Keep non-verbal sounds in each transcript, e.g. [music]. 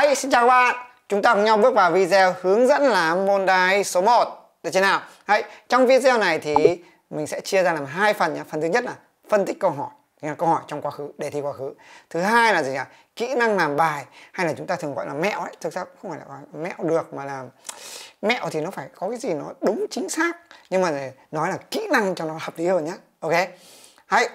Hi, xin chào các bạn Chúng ta cùng nhau bước vào video hướng dẫn làm môn đài số 1 Được chưa nào? Hãy trong video này thì mình sẽ chia ra làm hai phần nhé Phần thứ nhất là phân tích câu hỏi là câu hỏi trong quá khứ, đề thi quá khứ Thứ hai là gì nhỉ? Kỹ năng làm bài Hay là chúng ta thường gọi là mẹo ấy Thực ra không phải là mẹo được mà là Mẹo thì nó phải có cái gì nó đúng chính xác Nhưng mà nói là kỹ năng cho nó hợp lý hơn nhé Ok Hãy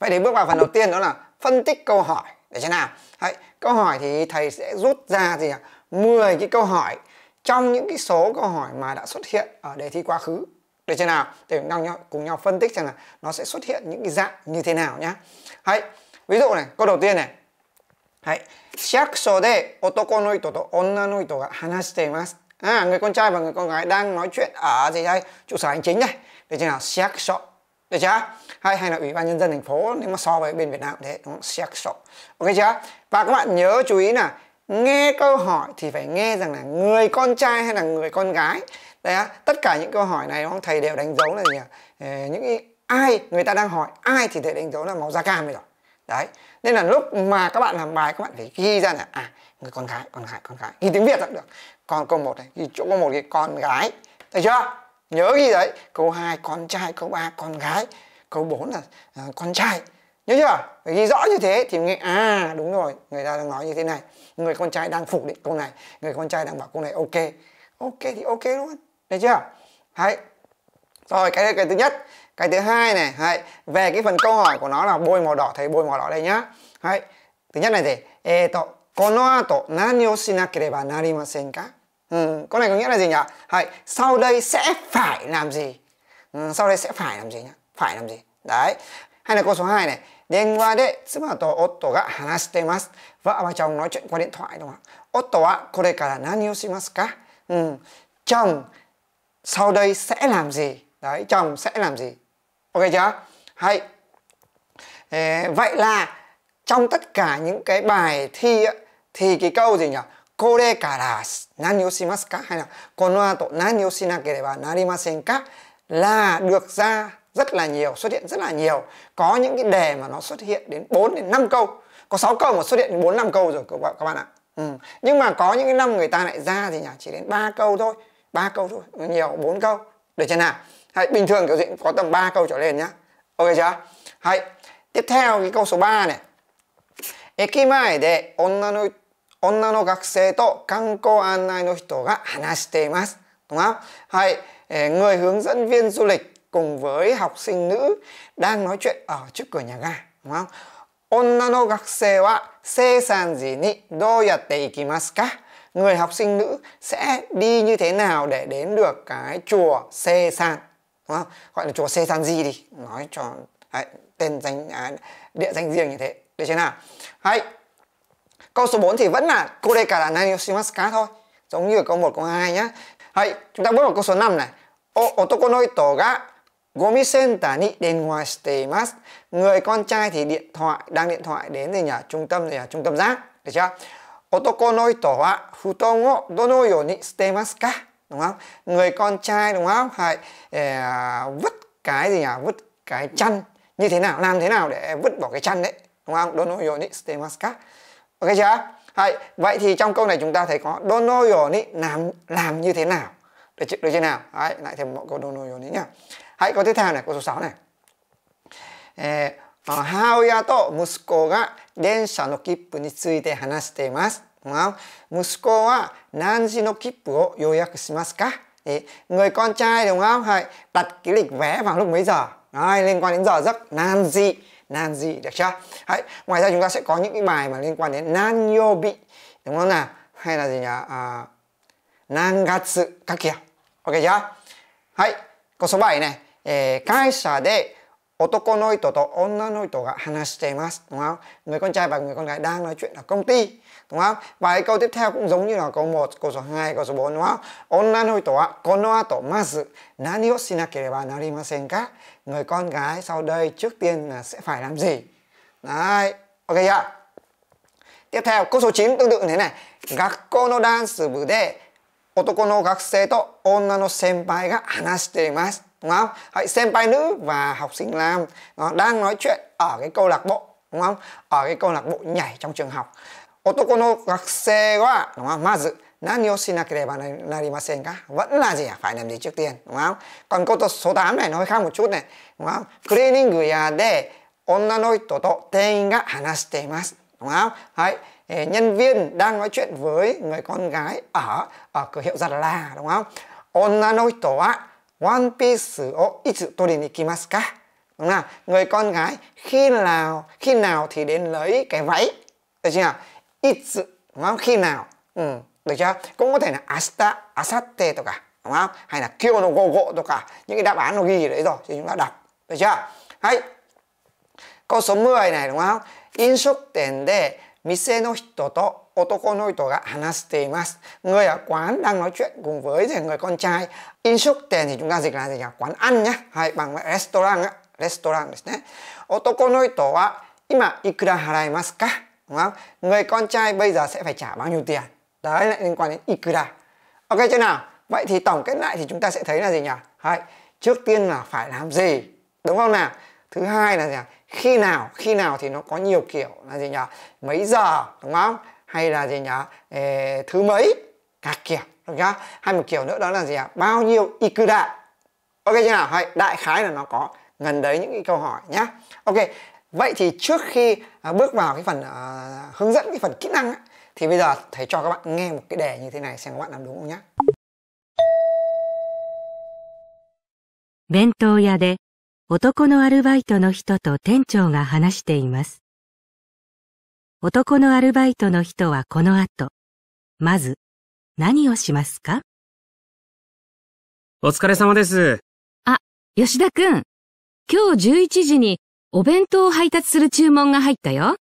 Vậy thì bước vào phần đầu tiên đó là phân tích câu hỏi để thế nào Đấy, câu hỏi thì thầy sẽ rút ra gì ạ 10 cái câu hỏi trong những cái số câu hỏi mà đã xuất hiện ở đề thi quá khứ để thế nào để cùng nhau cùng nhau phân tích rằng là nó sẽ xuất hiện những cái dạng như thế nào nhá Đấy, ví dụ này câu đầu tiên này onna はい。市役所で男の人と女の人が話しています。À, người con trai và người con gái đang nói chuyện ở gì đây? Trụ sở hành chính này. Để thế nào? Siakso được chưa hay hay là ủy ban nhân dân thành phố nếu mà so với bên Việt Nam thế đúng không Sexo. ok chưa và các bạn nhớ chú ý là nghe câu hỏi thì phải nghe rằng là người con trai hay là người con gái đấy á tất cả những câu hỏi này không thầy đều đánh dấu là gì ờ, những ai người ta đang hỏi ai thì thầy đánh dấu là màu da cam rồi đấy nên là lúc mà các bạn làm bài các bạn phải ghi ra là à người con gái con gái con gái ghi tiếng việt là được còn câu một này ghi chỗ câu một cái con gái thấy chưa nhớ gì đấy câu 2 con trai câu 3 con gái câu 4 là à, con trai nhớ chưa phải ghi rõ như thế thì mình nghe à đúng rồi người ta đang nói như thế này người con trai đang phủ định câu này người con trai đang bảo câu này ok ok thì ok luôn được chưa hãy rồi cái cái thứ nhất cái thứ hai này hãy về cái phần câu hỏi của nó là bôi màu đỏ thầy bôi màu đỏ đây nhá hãy thứ nhất này gì eh to この後何をしなければなりませんか ừ, câu này có nghĩa là gì nhỉ Đấy, sau đây sẽ phải làm gì ừ, sau đây sẽ phải làm gì nhá phải làm gì đấy hay là câu số 2 này Điện thoại de tsumato otto ga hanashitemasu. Vợ và chồng nói chuyện qua điện thoại đúng không ạ? Otto wa kore kara nani shimasu ka? Ừ. Chồng sau đây sẽ làm gì? Đấy, chồng sẽ làm gì? Ok chưa? Hay. Ê, vậy là trong tất cả những cái bài thi thì cái câu gì nhỉ? これから何をしますか hay là この後何をしなければなりませんか là được ra rất là nhiều, xuất hiện rất là nhiều. Có những cái đề mà nó xuất hiện đến 4 đến 5 câu. Có 6 câu mà xuất hiện đến 4 5 câu rồi các bạn các bạn ạ. Ừ. Nhưng mà có những cái năm người ta lại ra thì nhỉ chỉ đến 3 câu thôi, 3 câu thôi, nhiều 4 câu. Được chưa nào? Hay bình thường kiểu gì có tầm 3 câu trở lên nhá. Ok chưa? Hay. Tiếp theo cái câu số 3 này. 駅前で女の女の学生と観光案内の人が話しています. Đúng không? Hay, ờ, người hướng dẫn viên du lịch cùng với học sinh nữ đang nói chuyện ở trước cửa nhà ga. Đúng không? 女の学生は生産時にどうやって行きますか? Người học sinh nữ sẽ đi như thế nào để đến được cái chùa Sê San? Đúng không? Gọi là chùa Sê San gì đi, nói cho đấy, tên danh à, địa danh riêng như thế. Được chưa nào? Hay, Câu số 4 thì vẫn là Korekarana yoshimasu thôi. Giống như ở câu 1, câu 2 nhá. Hãy chúng ta bước vào câu số 5 này. O otoko no ito ga gomi center ni denwai shite Người con trai thì điện thoại đang điện thoại đến thì nhà trung tâm thì nhà trung tâm giác được chưa? Otoko no ito wa futon wo dono yo ni shite ka? Đúng không? Người con trai đúng không? Hãy eh, vứt cái gì nhỉ? Vứt cái chăn như thế nào? Làm thế nào để vứt bỏ cái chăn đấy? Đúng không? Dono yo ni shite ka? ok chưa Đấy, vậy thì trong câu này chúng ta thấy có donoyoni làm làm như thế nào được chưa, được chưa nào Đấy, lại thêm một câu donoyoni nhá hãy có tiếp theo này câu số 6 này ờ, ờ, eh, 母親と息子が電車の切符について話しています。息子は何時の切符を予約しますか Người con trai đúng không? Đặt cái lịch vé vào lúc mấy giờ? Đấy, liên quan đến giờ giấc. Nanji Nan dị được chưa? Đấy. Ngoài ra chúng ta sẽ có những cái bài mà liên quan đến bị đúng không nào? Hay là gì nhỉ? À, Nangatsu các kiểu. Ok chưa? Đấy. Câu số 7 này. Eh, đúng không? Người con trai và người con gái đang nói chuyện ở công ty đúng không và cái câu tiếp theo cũng giống như là câu 1, câu số 2, câu số 4 đúng không onna no hito wa kono ato mazu nani o shinakereba narimasen ka người con gái sau đây trước tiên là sẽ phải làm gì đấy ok ạ yeah. tiếp theo câu số 9 tương tự thế này gakko no dance bu de otoko no gakusei to onna no senpai ga hanashite imasu đúng không? Hãy senpai nữ và học sinh nam nó đang nói chuyện ở cái câu lạc bộ đúng không? Ở cái câu lạc bộ nhảy trong trường học. 男の学生は đúng không? まず何をしなければなりませんか vẫn là gì à? phải làm gì trước tiên đúng không? còn câu số 8 này nói khác một chút này đúng không? クリーニング屋で女の人と店員が話しています đúng không? Đấy, nhân viên đang nói chuyện với người con gái ở ở cửa hiệu giặt là đúng không? Onna no wa one piece itsu tori ni kimasu Đúng không? Người con gái khi nào khi nào thì đến lấy cái váy. Được chưa? it's đúng không? khi nào ừ, được chưa cũng có thể là asta asatte to cả đúng không hay là kyo no gogo to cả những cái đáp án nó ghi ở đấy rồi thì chúng ta đọc được chưa hay câu số 10 này đúng không in shop tiền để mise no hito otoko no hito người ở quán đang nói chuyện cùng với người con trai in shop tiền thì chúng ta dịch là gì nhỉ quán ăn nhá hay bằng restaurant á restaurant ですね男の人は今いくら払いますか đúng không người con trai bây giờ sẽ phải trả bao nhiêu tiền đấy lại liên quan đến ikura ok chưa nào vậy thì tổng kết lại thì chúng ta sẽ thấy là gì nhỉ Đấy, trước tiên là phải làm gì đúng không nào thứ hai là gì khi nào khi nào thì nó có nhiều kiểu là gì nhỉ mấy giờ đúng không hay là gì nhỉ Ê, thứ mấy các kiểu đúng không? hay một kiểu nữa đó là gì nhỉ bao nhiêu ikura ok chưa nào Hay, đại khái là nó có gần đấy những cái câu hỏi nhá ok Vậy thì trước khi bước vào cái phần uh, hướng dẫn cái phần kỹ năng ấy, thì bây giờ thầy cho các bạn nghe một cái đề như thế này xem các bạn làm đúng không nhé. 弁当屋で男のアルバイトの人と店長が話しています。男のアルバイトの人はこの後、まず何をしますかお疲れ様です。あ、吉田くん。今日11時にお弁当を配達する注文が入ったよ。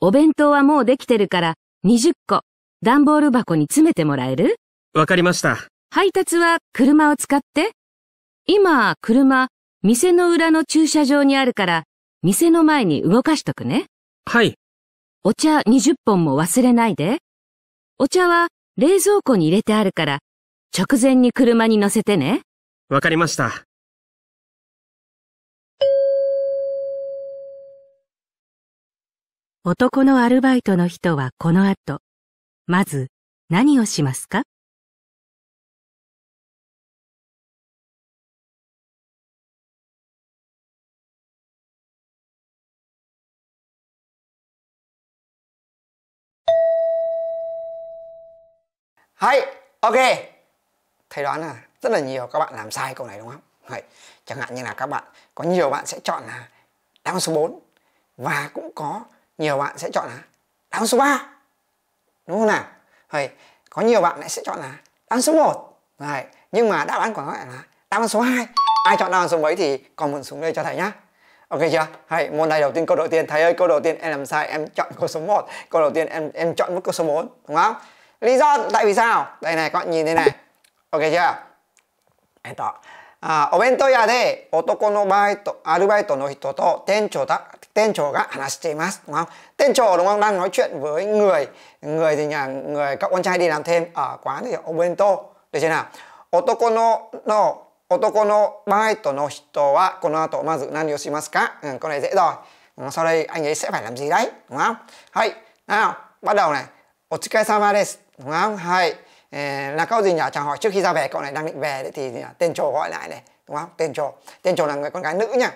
お弁当はもうできてるから、20個、段ボール箱に詰めてもらえるわかりました。配達は車を使って。今、車、店の裏の駐車場にあるから、店の前に動かしとくね。はい。お茶20本も忘れないで。お茶は冷蔵庫に入れてあるから、直前に車に乗せてね。わかりました。男のアルバイトの人はこの後、まず何をしますか Hay, ok. Thầy đoán là rất là nhiều các bạn làm sai câu này đúng không? Vậy, chẳng hạn như là các bạn có nhiều bạn sẽ chọn là đáp án số 4 và cũng có nhiều bạn sẽ chọn là đáp số 3 đúng không nào rồi có nhiều bạn lại sẽ chọn là đáp số 1 rồi nhưng mà đáp án của nó lại là đáp số 2 ai chọn đáp số mấy thì comment xuống đây cho thầy nhá Ok chưa? Hay môn này đầu tiên câu đầu tiên thầy ơi câu đầu tiên em làm sai em chọn câu số 1 câu đầu tiên em em chọn mất câu số 4 đúng không? Lý do tại vì sao? Đây này các bạn nhìn đây này Ok chưa? ở bên đây, えっと、あお弁当屋で男のバイトアルバイトの人と店長だ tên trò gã Anastasias đúng không? Tên trò đúng không? Đang nói chuyện với người người thì nhà người cậu con trai đi làm thêm ở quán thì ông bento được chưa nào? Otoko no no Otoko no baito no hito wa kono ato mazu nani o shimasu ka? Ừ, câu này dễ rồi. Ừ, sau đây anh ấy sẽ phải làm gì đấy, đúng không? Hay, nào, bắt đầu này. Otsukai sama desu, đúng không? Hay ờ, là câu gì nhỉ chào hỏi trước khi ra về cậu này đang định về đấy thì tên trồ gọi lại này đúng không tên trồ tên trồ là người con gái nữ nha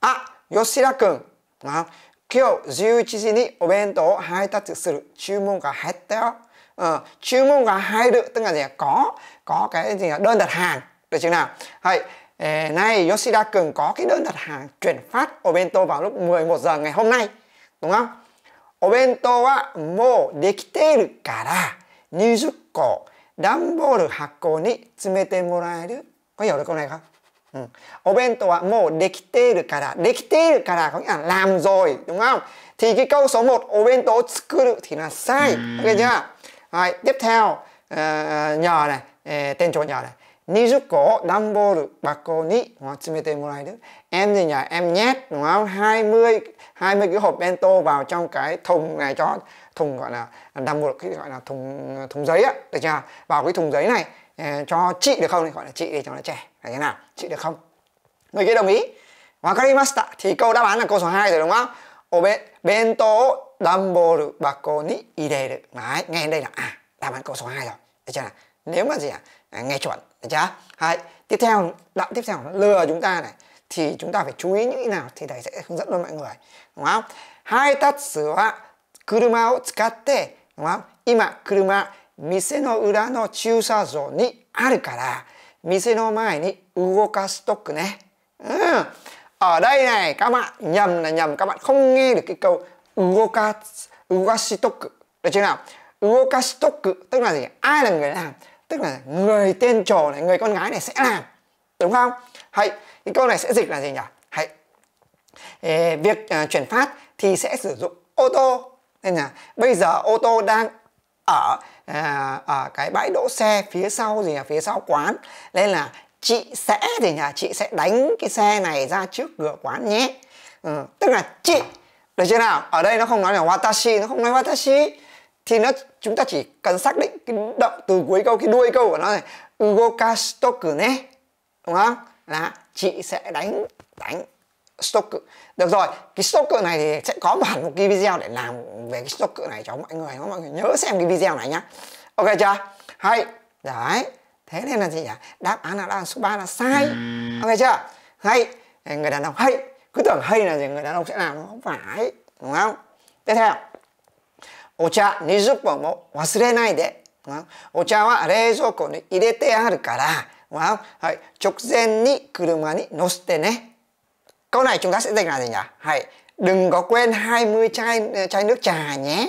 à yoshida kun な今日11時にお弁当を配達する注文が入ったよ。うん、注文が入るってのはね、こう、こうかいじんよ、どんだはん。でしな。はい。えー、ない、吉田君、ん、こうきどんだはん。c h u y ể お弁当番号11時 ngày hôm nay。お弁当はもうできているから、20個、段ボール箱に詰めてもらえる。これよろしくお願い Ừ. Obento wa mou dekiteru kara. Dekiteru kara có nghĩa là làm rồi, đúng không? Thì cái câu số 1 obento tsukuru thì là sai. Ừ. Ok chưa? Rồi, tiếp theo uh, ờ, nhờ này, uh, tên chỗ nhờ này. Nizuko damboru bako ni tsumete morai được. Em gì nhỉ? Em nhét đúng không? 20 20 cái hộp bento vào trong cái thùng này cho thùng gọi là damboru cái gọi là thùng thùng giấy á, được chưa? Vào cái thùng giấy này Ờ, cho chị được không thì gọi là chị để cho nó trẻ là thế nào chị được không người kia đồng ý và karimasta thì câu đáp án là câu số 2 rồi đúng không ô bên bên tô đâm bà cô ni IDE được đấy nghe đây là à đáp án câu số 2 rồi được chưa nào nếu mà gì à, nghe chuẩn được chưa Đấy. tiếp theo đoạn tiếp theo nó lừa chúng ta này thì chúng ta phải chú ý những cái nào thì thầy sẽ hướng dẫn luôn mọi người đúng không hai tát sửa kuruma o tsukatte đúng không ima kuruma 店の裏の駐車場にあるから店の前に動かすとくね。Ừ. Ở đây này các bạn nhầm là nhầm các bạn không nghe được cái câu ugoka ugashitoku được chưa nào? Ugashitoku tức là gì? Ai là người làm? Tức là người tên trồ này, người con gái này sẽ làm. Đúng không? Hay cái câu này sẽ dịch là gì nhỉ? Hay việc uh, chuyển phát thì sẽ sử dụng ô tô nên là bây giờ ô tô đang ở à, ở cái bãi đỗ xe phía sau gì nhỉ phía sau quán nên là chị sẽ thì nhà chị sẽ đánh cái xe này ra trước cửa quán nhé ừ, tức là chị được chưa nào ở đây nó không nói là watashi nó không nói watashi thì nó chúng ta chỉ cần xác định cái động từ cuối câu cái đuôi câu của nó này ugokashitoku ne đúng không là chị sẽ đánh đánh Stoker Được rồi, cái Stoker này thì sẽ có hẳn một cái video để làm về cái Stoker này cho mọi người Mọi người nhớ xem cái video này nhá Ok chưa? Hay Đấy Thế nên là gì nhỉ? Đáp án là đáp án số 3 là sai Ok chưa? Hay Người đàn ông hay Cứ tưởng hay là gì người đàn ông sẽ làm Không phải Đúng không? Tiếp theo お茶20本も忘れないで。お茶は冷蔵庫に入れてあるから。直前に車に乗せてね。Câu này chúng ta sẽ dịch là gì nhỉ? Hãy đừng có quên 20 chai ờ, chai nước trà nhé.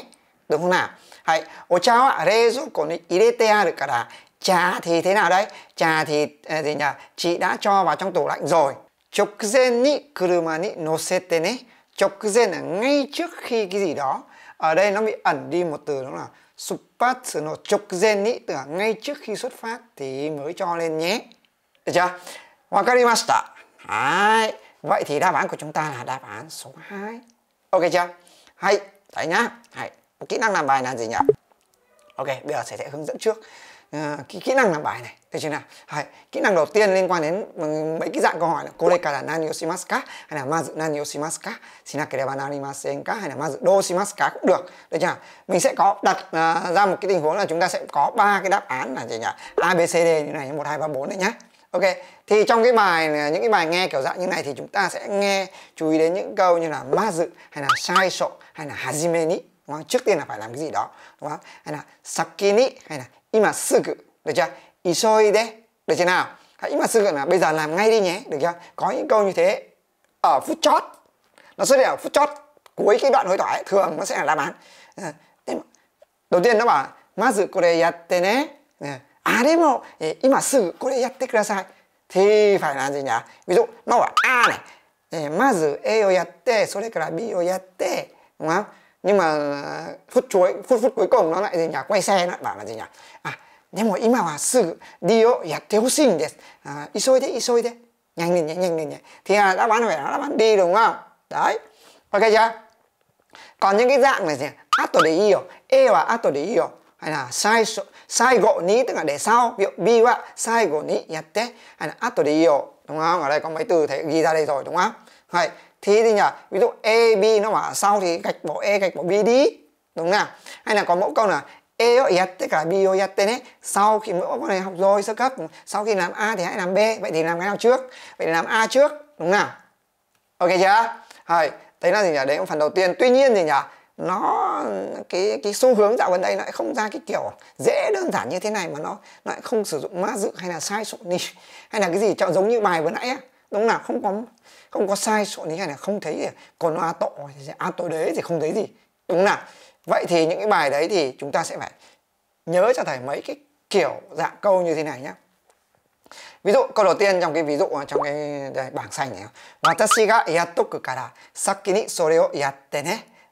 Đúng không nào? Hãy ô cháo ạ, rezu còn idetea được cả đã. trà thì thế nào đấy? Trà thì ờ, gì nhỉ? Chị đã cho vào trong tủ lạnh rồi. Chokzen ni kuruma ni nosete ne. Chokzen là ngay trước khi cái gì đó. Ở đây nó bị ẩn đi một từ đó là suppatsu no chokzen ni tức là ngay trước khi xuất phát thì mới cho lên nhé. Được chưa? Wakarimashita. Đấy. Vậy thì đáp án của chúng ta là đáp án số 2. Ok chưa? Hay, đấy nhá. Hay. Kỹ năng làm bài là gì nhỉ? Ok, bây giờ sẽ sẽ hướng dẫn trước ờ, kỹ, kỹ năng làm bài này được chưa nào Hay. kỹ năng đầu tiên liên quan đến ừ, mấy cái dạng câu hỏi là kore kara nani shimasu ka hay là mazu nani o shimasu ka shinakereba narimasen ka hay là mazu do shimasu ka cũng được được chưa mình sẽ có đặt uh, ra một cái tình huống là chúng ta sẽ có ba cái đáp án là gì nhỉ a b c d như này một hai ba bốn này nhá Ok, thì trong cái bài những cái bài nghe kiểu dạng như này thì chúng ta sẽ nghe chú ý đến những câu như là ma dự hay là sai sổ hay là hajimeni đúng không? Trước tiên là phải làm cái gì đó đúng không? Hay là sakini hay là imasugu được chưa? Isoide được chưa nào? Hãy imasugu là bây giờ làm ngay đi nhé được chưa? Có những câu như thế ở phút chót nó xuất hiện ở phút chót cuối cái đoạn hội thoại thường nó sẽ là đáp án. Ờ, đầu tiên nó bảo ma dự kore yatte ne ờ, あれも、えー、今すぐこれやってください。thì phải là gì nhỉ? Ví dụ nó bảo A này, eh, mà giữ E をやって、それから B をやって、đúng không? Nhưng mà phút chuối, phút phút cuối cùng nó lại gì nhỉ? Quay xe nó bảo là gì nhỉ? À, でも今はすぐ D をやってほしいんです。À, 急いで急いで。Nhanh lên nhanh nhanh lên nhanh. Thì là đáp án phải là đáp án D đúng không? Đấy. Ok chưa? Còn những cái dạng này gì? Ato de io, E là ato de io hay là sai sai gỗ tức là để sau ví dụ B ạ sai của ni yatte hay là after đi đúng không ở đây có mấy từ thầy ghi ra đây rồi đúng không vậy thì thì nhỉ ví dụ A e, B nó ở sau thì gạch bỏ E gạch bỏ B đi đúng không hay là có mẫu câu là E o tất cả B o yatte đấy sau khi mẫu câu này học rồi sơ cấp sau khi làm A thì hãy làm B vậy thì làm cái nào trước vậy thì làm A trước đúng không ok chưa rồi đấy là gì nhỉ đấy là phần đầu tiên tuy nhiên gì nhỉ nó cái cái xu hướng dạo gần đây lại không ra cái kiểu dễ đơn giản như thế này mà nó, lại không sử dụng ma dự hay là sai sổ ni hay là cái gì cho giống như bài vừa nãy á đúng là không có không có sai sổ ni hay là không thấy gì à. còn a tổ a tổ đế thì không thấy gì đúng là vậy thì những cái bài đấy thì chúng ta sẽ phải nhớ cho thầy mấy cái kiểu dạng câu như thế này nhé ví dụ câu đầu tiên trong cái ví dụ trong cái đây, bảng xanh này watashi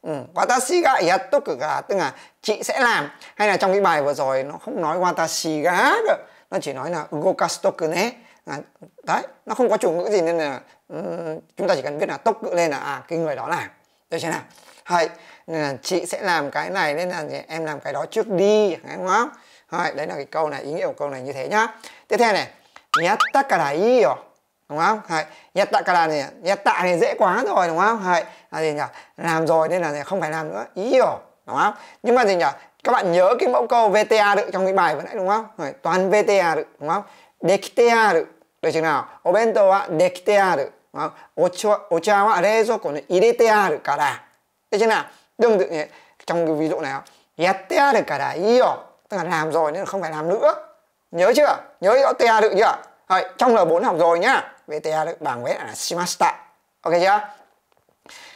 ừ, watashi ga yattoku ga tức là chị sẽ làm hay là trong cái bài vừa rồi nó không nói watashi ga cơ nó chỉ nói là gokastoku ne à, đấy nó không có chủ ngữ gì nên là um, chúng ta chỉ cần biết là tốc cự lên là à cái người đó làm được chưa nào hay nên là chị sẽ làm cái này nên là em làm cái đó trước đi đúng không hay đấy là cái câu này ý nghĩa của câu này như thế nhá tiếp theo này nhát tất cả là ý rồi đúng không Đấy. nhất tạ cà này nhất tạ này dễ quá rồi đúng không Đấy. là gì nhỉ làm rồi nên là không phải làm nữa ý hiểu đúng không nhưng mà gì nhỉ các bạn nhớ cái mẫu câu VTA được trong cái bài vừa nãy đúng không Đấy. toàn VTA được đúng không Dekitea được được chừng nào Obento wa dekitea được đúng không Ocha, ocha wa reizoku ni iretea được cả đà được chưa nào tương tự như trong cái ví dụ này yatea được cả đà ý hiểu tức là làm rồi nên là không phải làm nữa nhớ chưa nhớ rõ tea được chưa Đấy, trong L4 học rồi nhá VTR bảng vét là shimashita ok chưa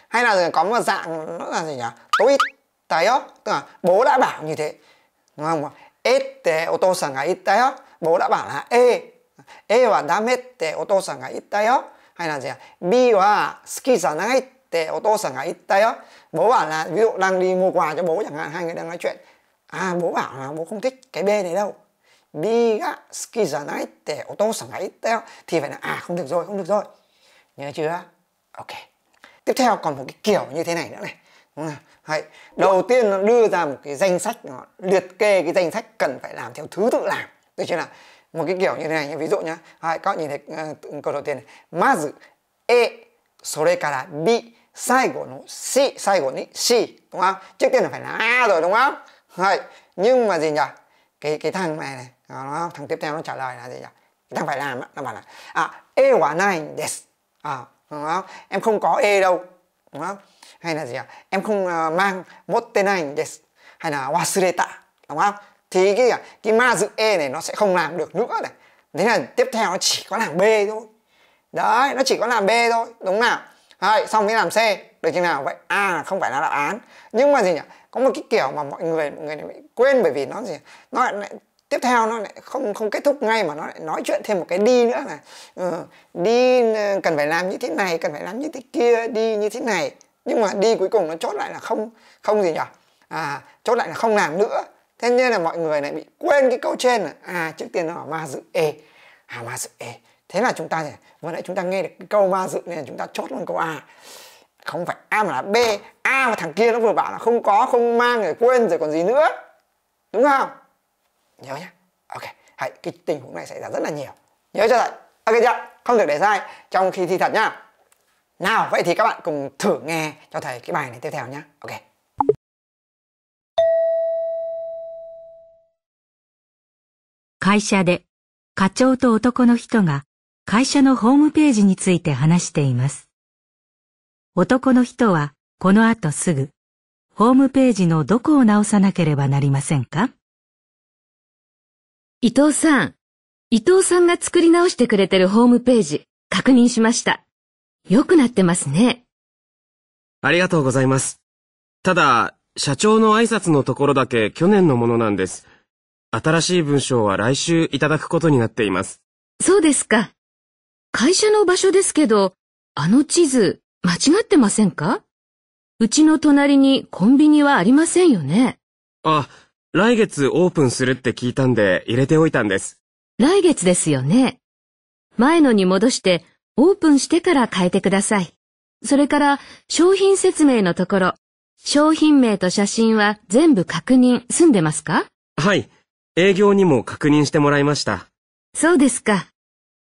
hay là có một dạng nó là gì nhỉ Tôi tay đó tức là bố đã bảo như thế đúng không ete otosan ga ittai đó bố đã bảo là e e wa dame te otosan ga ittai đó hay là gì à? b wa suki janai te otosan ga ittai đó bố bảo là ví dụ đang đi mua quà cho bố chẳng hạn hai người đang nói chuyện à bố bảo là bố không thích cái b này đâu đi ga skizanai để ô tô sẵn ấy thì phải là à không được rồi không được rồi nhớ chưa ok tiếp theo còn một cái kiểu như thế này nữa này hãy đầu tiên nó đưa ra một cái danh sách nó liệt kê cái danh sách cần phải làm theo thứ tự làm được chưa nào một cái kiểu như thế này nhé ví dụ nhá hãy các bạn nhìn thấy uh, câu đầu tiên này mazu e sore kara bi saigo no si saigo ni si đúng không trước tiên là phải là a rồi đúng không hãy nhưng mà gì nhỉ cái cái thằng này này nó thằng tiếp theo nó trả lời là gì nhỉ cái thằng phải làm đó, nó bảo là à e quả này yes à, đúng không? em không có e đâu đúng không hay là gì à? em không uh, mang một tên anh yes hay là wasureta đúng không thì cái cái ma dự e này nó sẽ không làm được nữa này thế là tiếp theo nó chỉ có làm b thôi đấy nó chỉ có làm b thôi đúng nào rồi xong mới làm c được như nào vậy a à, không phải là đạo án nhưng mà gì nhỉ có một cái kiểu mà mọi người mọi người lại quên bởi vì nó gì nó lại, tiếp theo nó lại không không kết thúc ngay mà nó lại nói chuyện thêm một cái đi nữa là ừ, đi ờ, cần phải làm như thế này cần phải làm như thế kia đi như thế này nhưng mà đi cuối cùng nó chốt lại là không không gì nhỉ à chốt lại là không làm nữa thế nên là mọi người lại bị quên cái câu trên là à trước tiên nó là ma dự e à ma dự e thế là chúng ta vừa nãy chúng ta nghe được cái câu ma dự nên là chúng ta chốt luôn câu a không phải A mà là B A mà thằng kia nó vừa bảo là không có không mang rồi quên rồi còn gì nữa đúng không nhớ nhá ok hãy cái tình huống này xảy ra rất là nhiều nhớ cho thật ok chưa không được để sai trong khi thi thật nhá nào vậy thì các bạn cùng thử nghe cho thầy cái bài này tiếp theo nhá ok 会社で課長と男の人が会社のホームページについて話しています。男の人はこの後すぐホームページのどこを直さなければなりませんか伊藤さん、伊藤さんが作り直してくれてるホームページ確認しました。良くなってますね。ありがとうございます。ただ、社長の挨拶のところだけ去年のものなんです。新しい文章は来週いただくことになっています。そうですか。会社の場所ですけど、あの地図、間違ってませんかうちの隣にコンビニはありませんよね。あ、来月オープンするって聞いたんで入れておいたんです。来月ですよね。前のに戻してオープンしてから変えてください。それから商品説明のところ、商品名と写真は全部確認済んでますかはい。営業にも確認してもらいました。そうですか。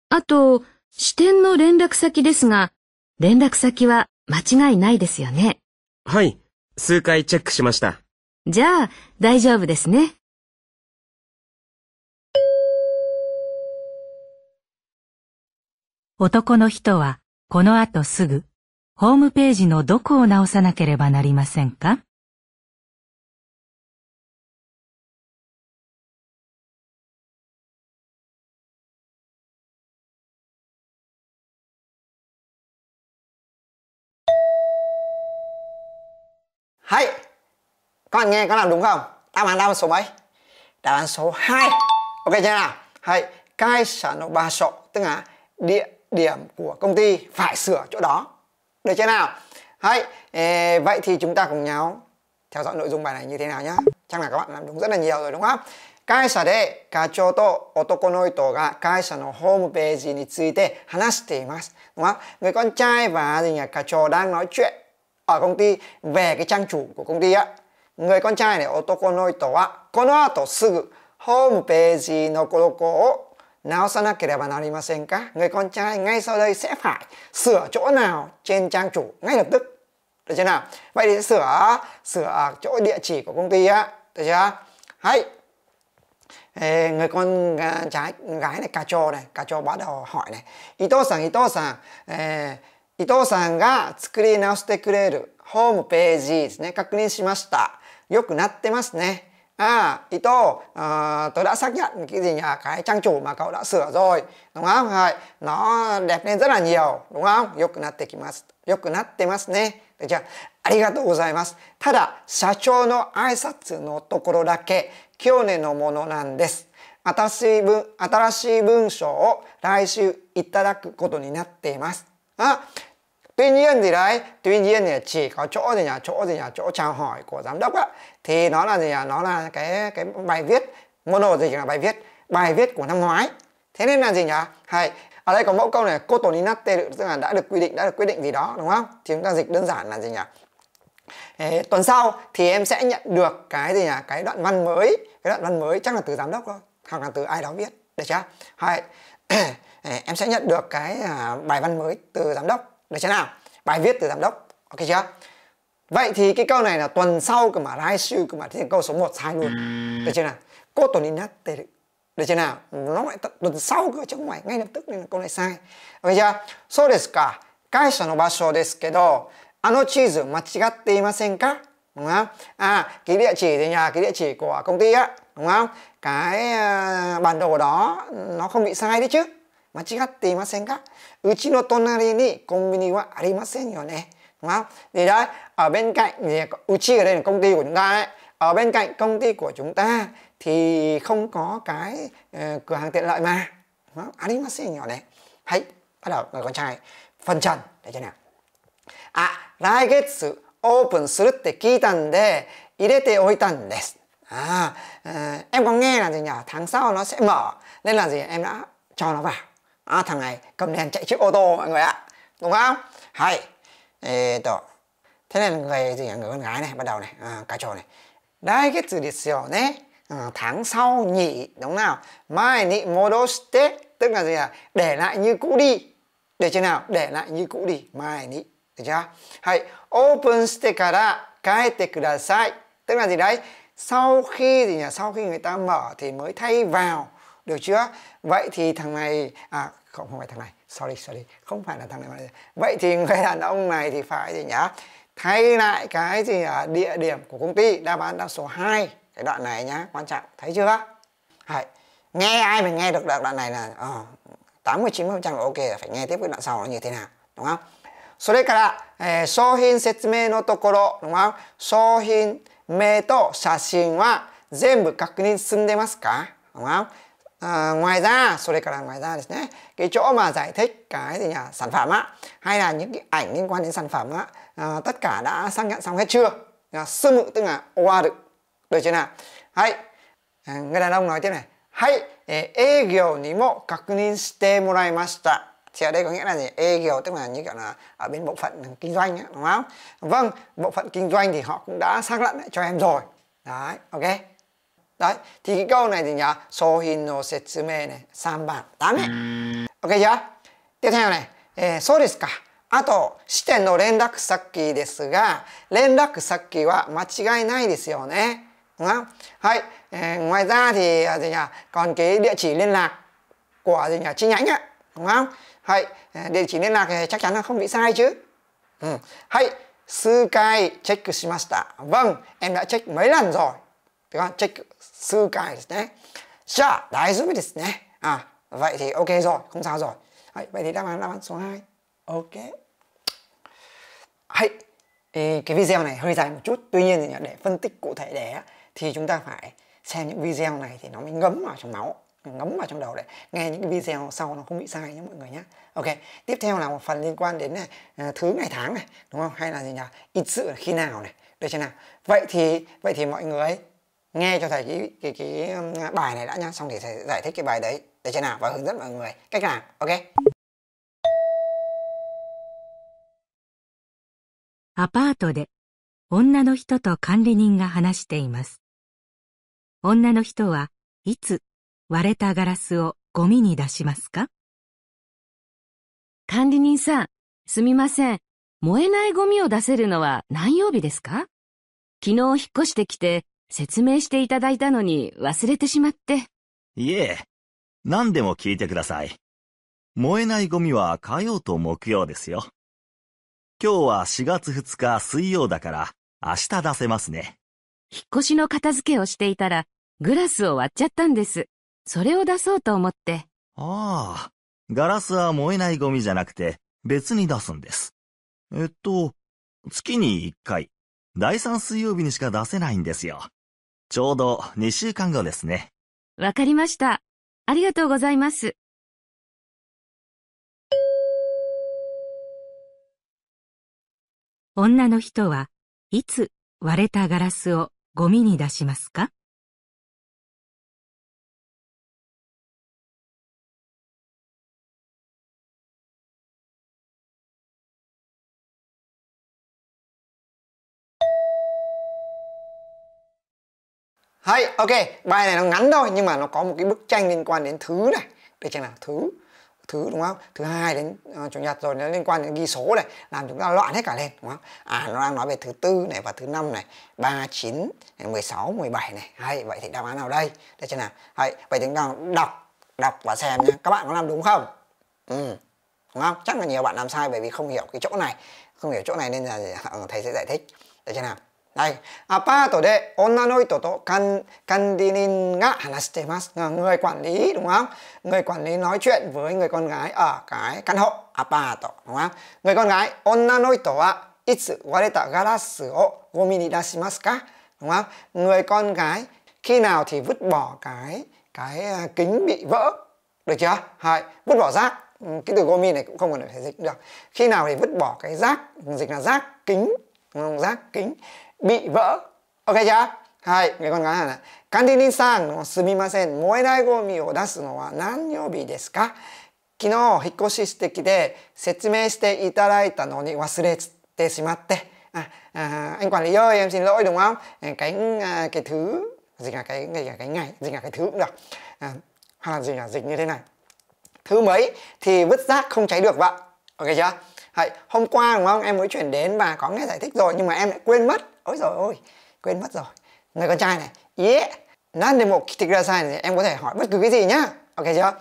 あと、支店の連絡先ですが、連絡先は間違いないですよね。はい、数回チェックしました。じゃあ、大丈夫ですね。男の人は、この後すぐ、ホームページのどこを直さなければなりませんか Các bạn nghe có làm đúng không? Đáp án đáp án số mấy? Đáp án số 2 Ok chưa nào? Hay Cái sở nộp ba sổ Tức là địa điểm của công ty phải sửa chỗ đó Được chưa nào? Hay ờ, Vậy thì chúng ta cùng nhau theo dõi nội dung bài này như thế nào nhá Chắc là các bạn làm đúng rất là nhiều rồi đúng không? đúng không? Người con trai và gì nhỉ? Cà trò đang nói chuyện ở công ty về cái trang chủ của công ty á. người con trai này 男の人はこの後すぐホームページのロゴを直さなければなりませんか Người con trai ngay sau đây sẽ phải sửa chỗ nào trên trang chủ ngay lập tức Được chưa nào? Vậy thì sửa sửa chỗ địa chỉ của công ty á Được chưa? Hay Ê, người con trái gái này cà trô này cà trô bắt đầu hỏi này Ito san Ito san Ito san ga tsukuri naoste kureru ホームページですね。確認しました。良くなってますね à Ito à, tôi đã xác nhận cái gì nhỉ cái trang chủ mà cậu đã sửa rồi đúng không rồi nó đẹp lên rất là nhiều đúng không yokunatte kimasu yokunatte masu ne じゃあ、ありがとうございます。ただ、社長の挨拶のところだけ、去年のものなんです。新しい文、新しい文章を来週いただくことになっています。あ tuy nhiên thì đấy tuy nhiên thì chỉ có chỗ gì nhà chỗ gì nhà chỗ chào hỏi của giám đốc á thì nó là gì nhà nó là cái cái bài viết mono gì là bài viết bài viết của năm ngoái thế nên là gì nhỉ hay ở đây có mẫu câu này cô tồn inatte tức là đã được quy định đã được quyết định gì đó đúng không thì chúng ta dịch đơn giản là gì nhỉ Ê, tuần sau thì em sẽ nhận được cái gì nhỉ cái đoạn văn mới cái đoạn văn mới chắc là từ giám đốc thôi hoặc là từ ai đó viết được chưa hay [clears throat] em sẽ nhận được cái à, bài văn mới từ giám đốc được chưa nào bài viết từ giám đốc ok chưa vậy thì cái câu này là tuần sau cơ mà raishu cơ mà thì câu số 1 sai luôn ừ. được chưa nào cô tuần inatte được chưa nào nó lại tuần sau cơ chứ không phải ngay lập tức nên là câu này sai ok chưa so desu ka kaisha no basho desu kedo ano cheese machigatte imasen ka đúng không à cái địa chỉ thì nhà cái địa chỉ của công ty á đúng không cái à, bản đồ đó nó không bị sai đấy chứ 間違っていませんかうちの隣にコンビニはありませんよね。Đúng không? Thì đấy, ở bên cạnh, u ở đây là công ty của chúng ta đấy. Ở bên cạnh công ty của chúng ta thì không có cái uh, cửa hàng tiện lợi mà. Đúng không? Arimasen nhỏ này. Hãy bắt đầu người con trai phần trần để cho nào. À, 来月オープンするって聞いたんで入れておいたんです。À, À, em có nghe là gì nhỉ? Tháng sau nó sẽ mở. Nên là gì? Em đã cho nó vào à, thằng này cầm đèn chạy trước ô tô mọi người ạ đúng không hay ê tổ thế nên người gì người con gái này bắt đầu này à, cá trò này đây cái từ điệt sửa nhé à, tháng sau nhỉ đúng nào mai nị modoste tức là gì à để lại như cũ đi để thế nào để lại như cũ đi mai nị được chưa hay open ste kara kaete kudasai tức là gì đấy sau khi gì nhỉ sau khi người ta mở thì mới thay vào được chưa vậy thì thằng này à không không phải thằng này sorry sorry không phải là thằng này vậy thì người đàn ông này thì phải gì nhá thay lại cái gì ở địa điểm của công ty đáp án đáp số 2 cái đoạn này nhá quan trọng thấy chưa Đấy. nghe ai mình nghe được đoạn này là ờ, tám mươi chín phần trăm là ok phải nghe tiếp cái đoạn sau nó như thế nào đúng không それから、えー、商品説明のところ、đúng không? 商品名と写真は全部確認済んでますか đúng không? À, ngoài ra, sau đây cả là ngoài ra đấy nhé, cái chỗ mà giải thích cái gì nhỉ sản phẩm á hay là những cái ảnh liên quan đến sản phẩm á à, tất cả đã xác nhận xong hết chưa là sư tức là qua được được chưa nào hay à, người đàn ông nói tiếp này hay ê ni mo kakunin shite moraimashita thì ở đây có nghĩa là gì? Egyo tức là như kiểu là ở bên bộ phận kinh doanh ấy, đúng không? Vâng, bộ phận kinh doanh thì họ cũng đã xác nhận cho em rồi. Đấy, ok. Đấy, thì cái câu này thì nhá, sohin no setsume này, 3 bản, ok chưa? Tiếp theo này, eh, so desu ka? あと、視点の連絡先ですが、連絡先は間違いないですよね。Đúng Hay, eh, ngoài ra thì à, gì nhỉ? còn cái địa chỉ liên lạc của gì chi nhánh á, đúng không? địa chỉ liên lạc chắc chắn là không bị sai chứ. Ừ. Hay, sư kai check shimashita. Vâng, em đã check mấy lần rồi. Đúng không? Check sư cài đấy Dạ, đại nhé, À, vậy thì ok rồi, không sao rồi Đấy, Vậy thì đáp án, đáp án số 2 Ok Hay, cái video này hơi dài một chút Tuy nhiên thì để phân tích cụ thể để Thì chúng ta phải xem những video này Thì nó mới ngấm vào trong máu ngấm vào trong đầu để nghe những cái video sau nó không bị sai nhé mọi người nhé ok tiếp theo là một phần liên quan đến này à, thứ ngày tháng này đúng không hay là gì nhỉ ít sự là khi nào này được chưa nào vậy thì vậy thì mọi người nghe cho thầy cái cái, cái bài này đã nhá xong thì thầy giải thích cái bài đấy để thế nào và hướng dẫn mọi người cách làm ok アパートで女の人と管理人が話しています。女の人はいつ割れたガラスをゴミに出しますか管理人さん、すみません。燃えないゴミを出せるのは何曜日ですか昨日引っ越してきて説明していただいたのに忘れてしまって。いえ、何でも聞いてください。燃えないゴミは火曜と木曜ですよ。今日は4月2日水曜だから明日出せますね。引っ越しの片付けをしていたらグラスを割っちゃったんです。それを出そうと思って。ああ、ガラスは燃えないゴミじゃなくて別に出すんです。えっと、月に1回、第3水曜日にしか出せないんですよ。ちょうど2週間後ですね。わかりました。ありがとうございます。女の人はいつ割れたガラスをゴミに出しますか Hay, ok, bài này nó ngắn thôi nhưng mà nó có một cái bức tranh liên quan đến thứ này. Đây chẳng nào, thứ thứ đúng không? Thứ hai đến uh, chủ nhật rồi nó liên quan đến ghi số này, làm chúng ta loạn hết cả lên đúng không? À nó đang nói về thứ tư này và thứ năm này, 3 9 này, 16 17 này. Hay, vậy thì đáp án nào đây? Đây chẳng nào. Hay, vậy chúng ta đọc đọc và xem nhé. Các bạn có làm đúng không? Ừ. Đúng không? Chắc là nhiều bạn làm sai bởi vì không hiểu cái chỗ này, không hiểu chỗ này nên là ờ, thầy sẽ giải thích. Đây chẳng nào người quản lý đúng không? Người quản lý nói chuyện với người con gái ở cái căn hộ apato đúng không? Người con gái Itsu à, 女の人はいつ割れたガラスをゴミに出しますか đúng không? Người con gái khi nào thì vứt bỏ cái cái à, kính bị vỡ được chưa? Hay vứt bỏ rác ừ, cái từ gomi này cũng không cần phải dịch được. Khi nào thì vứt bỏ cái rác dịch là rác kính giác kính bị vỡ ok chưa Hai người con gái là はい、この話は、管理人さん、すみません、燃えないゴミを出すのは何曜日ですか昨日、引っ越ししてきて、説明していただいたのに忘れてしまって、à, à, anh quản lý ơi em xin lỗi đúng không ờ, cái à, cái thứ dịch là cái ngày là cái ngày dịch là cái thứ cũng được à, hoặc là dịch là dịch như thế này thứ mấy thì vứt rác không cháy được vậy ok chưa Đấy, hôm qua đúng không em mới chuyển đến và có nghe giải thích rồi nhưng mà em lại quên mất ôi rồi ôi quên mất rồi người con trai này yeah nan de một kitikudasai này em có thể hỏi bất cứ cái gì nhá ok chưa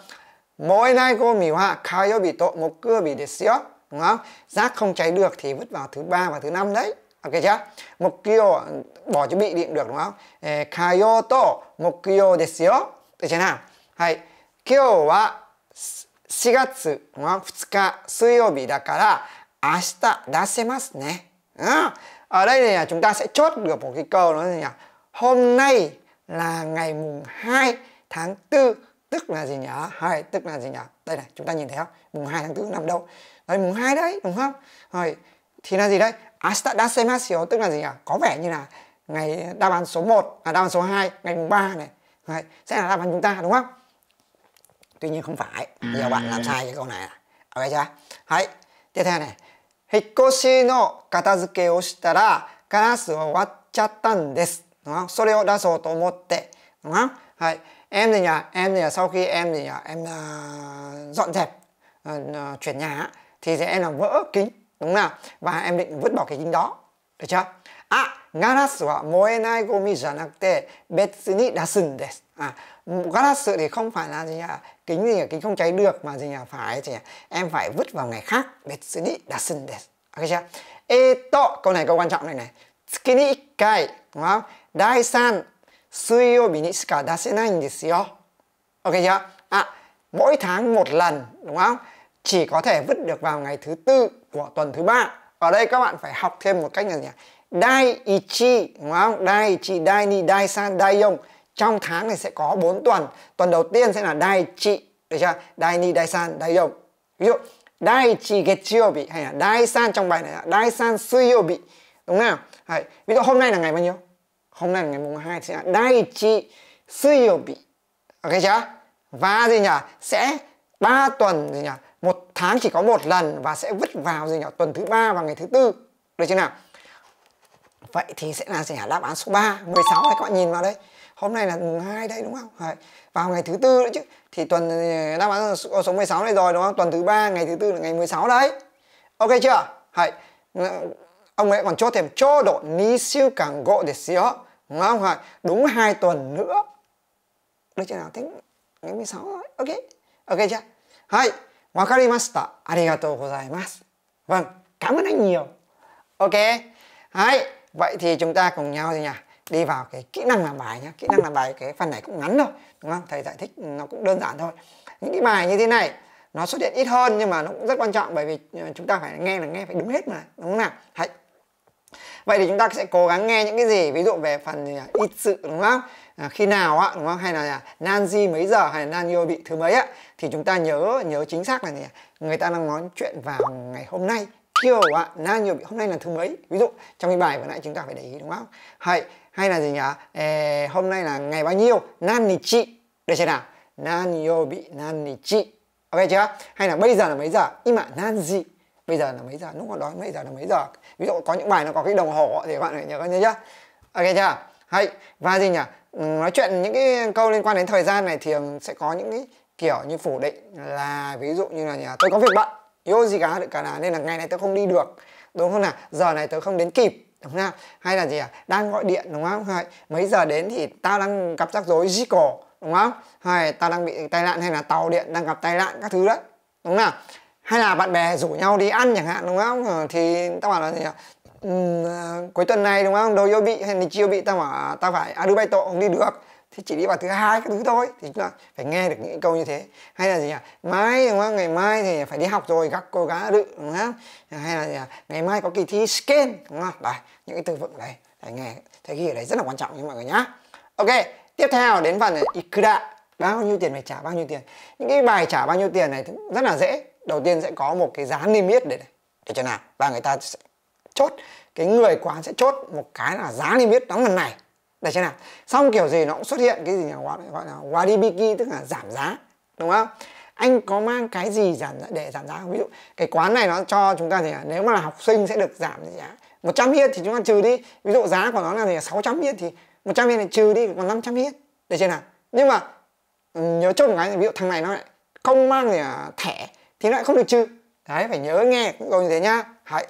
mỗi nay cô mì hoa kayo bị tổ, một cưa bị để xíu đúng không rác không cháy được thì vứt vào thứ ba và thứ năm đấy ok chưa một kyo bỏ cho bị điện được đúng không kayo tổ, một kyo để xíu được chưa nào hay kyo wa 4月は2日水曜日だから明日出せますね。À, ở đây ta sẽ chốt được một cái câu đó nhỉ? Hôm nay là ngày mùng 2 tháng 4 tức là gì nhỉ? Hay tức là gì nhỉ? Đây này, chúng ta nhìn thấy không? Mùng 2 tháng 4 nằm đâu? Đấy mùng 2 đấy, đúng không? Rồi thì là gì đấy? Asta dasemasu tức là gì nhỉ? Có vẻ như là ngày đáp án số 1 là đáp án số 2, ngày mùng 3 này. Đấy, sẽ là đáp án chúng ta đúng không? tuy nhiên không phải ừ. giờ bạn làm sai cái câu này ok chưa hãy tiếp theo này hikoshi no katazuke o shitara class wa wachatan desu đúng không sore o daso to omotte đúng không hãy em thì nhà em thì nhà sau khi em thì nhà em uh, dọn dẹp uh, uh, chuyển nhà thì sẽ em làm vỡ kính đúng không nào và em định vứt bỏ cái kính đó được chưa あガラスは燃えないゴミじゃなくて別に出すんです。À, glass thì không phải là gì nhỉ? Kính gì à Kính không cháy được mà gì à Phải thì Em phải vứt vào ngày khác. 別に出すんです。Ok chưa? Ê câu này câu quan trọng này này. Tsukini đúng không? Đai Ok chưa? À, mỗi tháng một lần, đúng không? Chỉ có thể vứt được vào ngày thứ tư của tuần thứ ba. Ở đây các bạn phải học thêm một cách là gì Dai Ichi đúng không? Dai Ichi, Dai Ni, Dai San, Dai Yong trong tháng này sẽ có 4 tuần tuần đầu tiên sẽ là Dai Chi được chưa? Dai Ni, Dai San, Dai Yong ví dụ Dai Chi Getsuyobi hay là Dai San trong bài này là Dai San Suyobi đúng nào? Ví dụ hôm nay là ngày bao nhiêu? Hôm nay là ngày mùng 2 sẽ là Dai Chi Suyobi ok chưa? Và gì nhỉ? Sẽ 3 tuần gì nhỉ? Một tháng chỉ có một lần và sẽ vứt vào gì nhỉ? Tuần thứ ba và ngày thứ tư được chưa nào? Vậy thì sẽ là rẻ đáp án số 3 16 này các bạn nhìn vào đây Hôm nay là mùng 2 đây đúng không? Đấy. Vào ngày thứ tư nữa chứ Thì tuần ờ, đáp án số 16 ờ, này rồi đúng không? Tuần thứ ba ngày thứ tư là ngày 16 đấy Ok chưa? Đấy. Ờ, ông ấy còn cho thêm cho độ ní siêu càng gỗ để xíu Đúng không? Đấy. Đúng hai tuần nữa Được chưa nào? Thế ngày 16 rồi Ok Ok chưa? hay Wakarimashita Arigatou gozaimasu Vâng, cảm ơn anh nhiều Ok Hai vậy thì chúng ta cùng nhau gì nhỉ đi vào cái kỹ năng làm bài nhé kỹ năng làm bài cái phần này cũng ngắn thôi đúng không thầy giải thích nó cũng đơn giản thôi những cái bài như thế này nó xuất hiện ít hơn nhưng mà nó cũng rất quan trọng bởi vì ờ, chúng ta phải nghe là nghe phải đúng hết mà đúng không nào hãy vậy thì chúng ta sẽ cố gắng nghe những cái gì ví dụ về phần gì ít sự đúng không à, khi nào á đúng không hay là Nancy mấy giờ hay là Nanyo bị thứ mấy á thì chúng ta nhớ nhớ chính xác là gì người ta đang nói chuyện vào ngày hôm nay nhiều hôm nay là thứ mấy ví dụ trong cái bài vừa nãy chúng ta phải để ý đúng không hay hay là gì nhỉ eh, hôm nay là ngày bao nhiêu nanichi được chưa nào bị nanyobi nanichi ok chưa hay là bây giờ là mấy giờ ima gì bây giờ là mấy giờ lúc còn đó bây giờ là mấy giờ ví dụ có những bài nó có cái đồng hồ thì các bạn phải nhớ nhớ nhá ok chưa hay và gì nhỉ ừ, nói chuyện những cái câu liên quan đến thời gian này thì ừ, sẽ có những cái kiểu như phủ định là ví dụ như là nhà tôi có việc bận Yo gì cả cả là nên là ngày này tớ không đi được đúng không nào giờ này tớ không đến kịp đúng không hay là gì à đang gọi điện đúng không hay mấy giờ đến thì tao đang gặp rắc rối gì cổ đúng không hay tao đang bị tai nạn hay là tàu điện đang gặp tai nạn các thứ đó đúng không nào hay là bạn bè rủ nhau đi ăn chẳng hạn đúng không ờ, thì tao bảo là gì à? ừ, cuối tuần này đúng không đồ yêu bị hay là chiêu bị tao bảo tao phải à, bay tội không đi được thế chị đi vào thứ hai cái thứ thôi thì chúng ta phải nghe được những câu như thế hay là gì nhỉ mai đúng không? ngày mai thì phải đi học rồi các cô gái đự đúng không? hay là gì nhỉ? ngày mai có kỳ thi scan đúng không đấy những cái từ vựng đấy phải nghe thế ghi ở đấy rất là quan trọng nha mọi người nhá ok tiếp theo đến phần ikura bao nhiêu tiền phải trả bao nhiêu tiền những cái bài trả bao nhiêu tiền này rất là dễ đầu tiên sẽ có một cái giá niêm yết để để cho nào và người ta sẽ chốt cái người quán sẽ chốt một cái là giá niêm yết đóng lần này để thế nào xong kiểu gì nó cũng xuất hiện cái gì nhỉ gọi là wadibiki tức là giảm giá đúng không anh có mang cái gì giảm để giảm giá ví dụ cái quán này nó cho chúng ta thì nếu mà là học sinh sẽ được giảm giá 100 yên thì chúng ta trừ đi ví dụ giá của nó là gì 600 yên thì 100 yên thì trừ đi còn 500 yên để trên nào nhưng mà ừ, nhớ chốt một cái ví dụ thằng này nó lại không mang gì à, thẻ thì nó lại không được trừ đấy phải nhớ nghe rồi như thế nhá hãy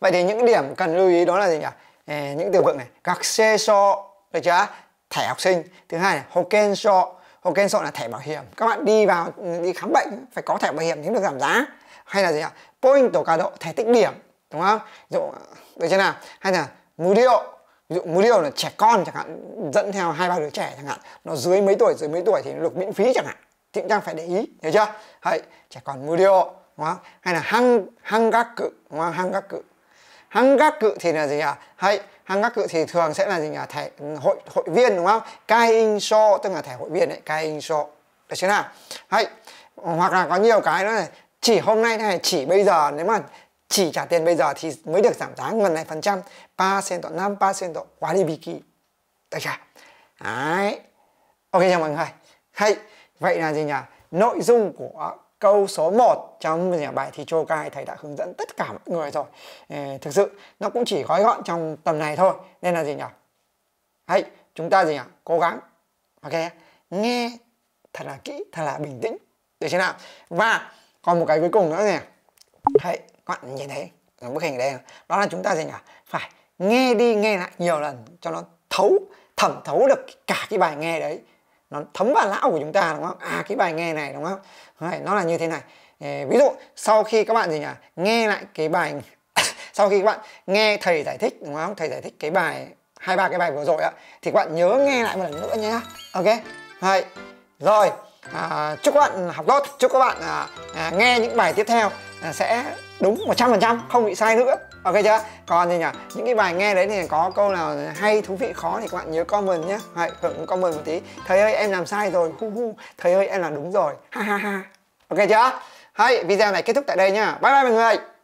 vậy thì những điểm cần lưu ý đó là gì nhỉ Ờ, những từ vựng này gạc xe so được chưa thẻ học sinh thứ hai là hoken so hoken so là thẻ bảo hiểm các bạn đi vào đi khám bệnh phải có thẻ bảo hiểm thì được giảm giá hay là gì ạ point tổ cao độ thẻ tích điểm đúng không ví dụ được chưa nào hay là mù điệu ví dụ mù điệu là trẻ con chẳng hạn dẫn theo hai ba đứa trẻ chẳng hạn nó dưới mấy tuổi dưới mấy tuổi thì nó được miễn phí chẳng hạn thì chúng ta phải để ý hiểu chưa hay trẻ con mù điệu đúng không hay là hăng hăng các cự đúng không hăng các cự hăng gác cự thì là gì nhỉ hay hăng gác cự thì thường sẽ là gì nhỉ thẻ ừ, hội hội viên đúng không cai in so tức là thẻ hội viên đấy cai in so được chưa nào hay hoặc là có nhiều cái nữa này chỉ hôm nay này chỉ bây giờ nếu mà chỉ trả tiền bây giờ thì mới được giảm giá gần này phần trăm ba sen tổ năm ba sen tổ quá đi bị kỳ được chưa đấy ok chào mọi người hay vậy là gì nhỉ nội dung của câu số 1 trong bài thi cai thầy đã hướng dẫn tất cả mọi người rồi. Ờ, thực sự nó cũng chỉ gói gọn trong tầm này thôi. Nên là gì nhỉ? Hãy chúng ta gì nhỉ? Cố gắng. Ok. Nghe thật là kỹ, thật là bình tĩnh. Được thế nào? Và còn một cái cuối cùng nữa nè. Hãy các bạn nhìn thấy ở bức hình đây đó là chúng ta gì nhỉ? Phải nghe đi nghe lại nhiều lần cho nó thấu thẩm thấu được cả cái bài nghe đấy nó thấm vào não của chúng ta đúng không à cái bài nghe này đúng không Đấy, nó là như thế này ví dụ sau khi các bạn gì nhỉ nghe lại cái bài [coughs] sau khi các bạn nghe thầy giải thích đúng không thầy giải thích cái bài hai ba cái bài vừa rồi ạ thì các bạn nhớ nghe lại một lần nữa nhé ok Đấy. rồi à, chúc các bạn học tốt chúc các bạn à, à, nghe những bài tiếp theo à, sẽ đúng 100% không bị sai nữa ok chưa còn gì nhỉ những cái bài nghe đấy thì có câu nào hay thú vị khó thì các bạn nhớ comment nhé hãy comment một tí thầy ơi em làm sai rồi hu hu thầy ơi em làm đúng rồi ha ha ha ok chưa hay video này kết thúc tại đây nhá bye bye mọi người